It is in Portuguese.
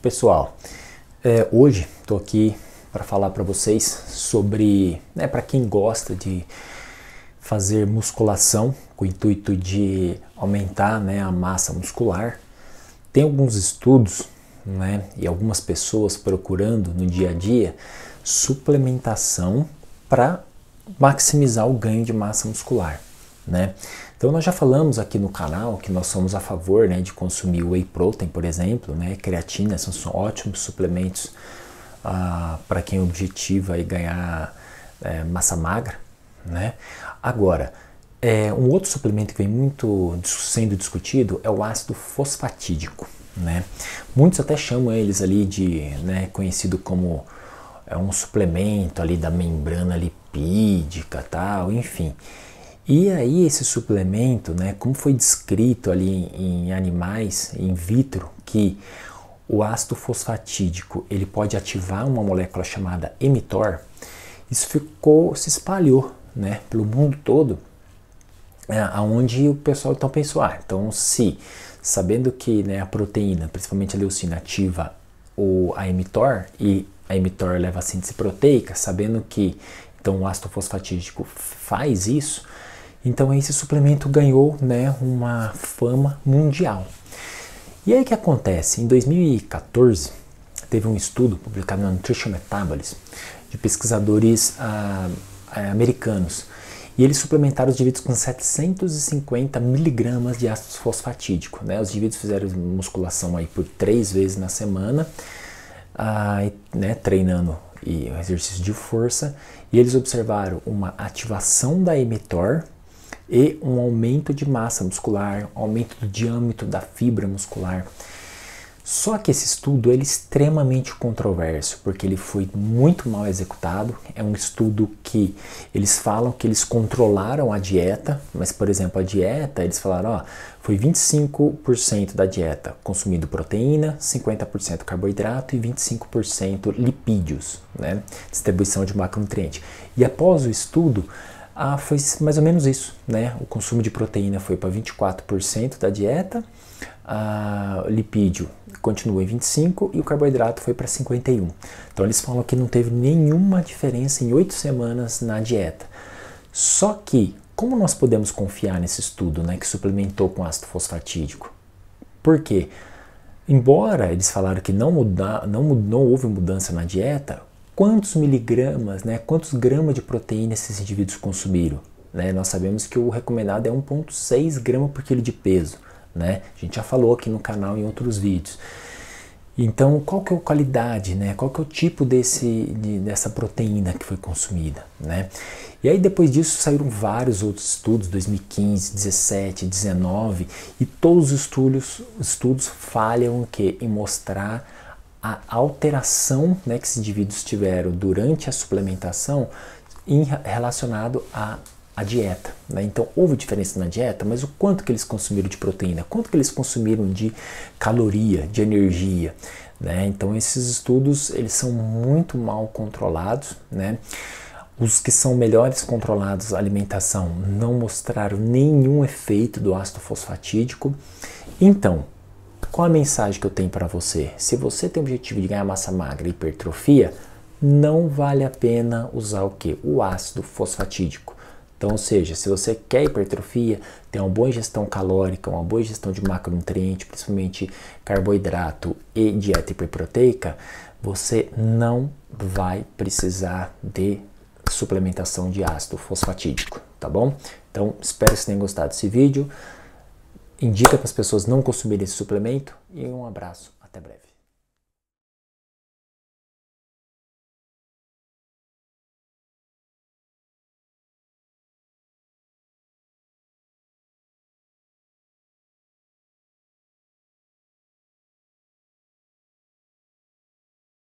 Pessoal, é, hoje estou aqui para falar para vocês sobre, né, para quem gosta de fazer musculação com o intuito de aumentar né, a massa muscular, tem alguns estudos né, e algumas pessoas procurando no dia a dia suplementação para maximizar o ganho de massa muscular né? Então nós já falamos aqui no canal que nós somos a favor, né, de consumir whey protein, por exemplo, né, creatina, são ótimos suplementos ah, para quem objetiva e ganhar é, massa magra, né? Agora, é, um outro suplemento que vem muito sendo discutido é o ácido fosfatídico, né? Muitos até chamam eles ali de, né, conhecido como é um suplemento ali da membrana lipídica, tal, enfim. E aí esse suplemento, né, como foi descrito ali em, em animais in vitro, que o ácido fosfatídico ele pode ativar uma molécula chamada emitor, isso ficou se espalhou, né, pelo mundo todo, é, aonde o pessoal então pensou, ah, então se sabendo que né, a proteína, principalmente a leucina, ativa o, a emitor e a emitor leva a síntese proteica, sabendo que então o ácido fosfatídico faz isso, então esse suplemento ganhou né, uma fama mundial. E aí o que acontece? Em 2014 teve um estudo publicado na Nutrition Metabolism de pesquisadores ah, é, americanos e eles suplementaram os indivíduos com 750 miligramas de ácido fosfatídico. Né? Os indivíduos fizeram musculação aí por três vezes na semana, ah, né, treinando e exercício de força, e eles observaram uma ativação da emitor e um aumento de massa muscular, aumento do diâmetro da fibra muscular. Só que esse estudo é extremamente controverso, porque ele foi muito mal executado. É um estudo que eles falam que eles controlaram a dieta, mas por exemplo, a dieta, eles falaram, ó, foi 25% da dieta consumindo proteína, 50% carboidrato e 25% lipídios, né? Distribuição de macronutriente. E após o estudo, ah, foi mais ou menos isso, né? O consumo de proteína foi para 24% da dieta, o lipídio continuou em 25% e o carboidrato foi para 51%. Então eles falam que não teve nenhuma diferença em oito semanas na dieta. Só que, como nós podemos confiar nesse estudo né, que suplementou com ácido fosfatídico? Por quê? Embora eles falaram que não, muda, não, não houve mudança na dieta, quantos miligramas, né, quantos gramas de proteína esses indivíduos consumiram. Né? Nós sabemos que o recomendado é 1,6 gramas por quilo de peso. Né? A gente já falou aqui no canal em outros vídeos. Então, qual que é a qualidade, né? Qual que é o tipo desse, de, dessa proteína que foi consumida, né? E aí depois disso saíram vários outros estudos, 2015, 2017, 2019, e todos os estudos, estudos falham quê? em mostrar a alteração né, que esses indivíduos tiveram durante a suplementação em, relacionado à, a dieta. Né? Então, houve diferença na dieta, mas o quanto que eles consumiram de proteína, quanto que eles consumiram de caloria, de energia. Né? Então, esses estudos eles são muito mal controlados. Né? Os que são melhores controlados a alimentação não mostraram nenhum efeito do ácido fosfatídico. Então, qual a mensagem que eu tenho para você? Se você tem o objetivo de ganhar massa magra e hipertrofia, não vale a pena usar o que? O ácido fosfatídico. Então, ou seja, se você quer hipertrofia, ter uma boa ingestão calórica, uma boa ingestão de macronutriente, principalmente carboidrato e dieta hiperproteica, você não vai precisar de suplementação de ácido fosfatídico, tá bom? Então, espero que vocês tenham gostado desse vídeo indica para as pessoas não consumirem esse suplemento e um abraço, até breve.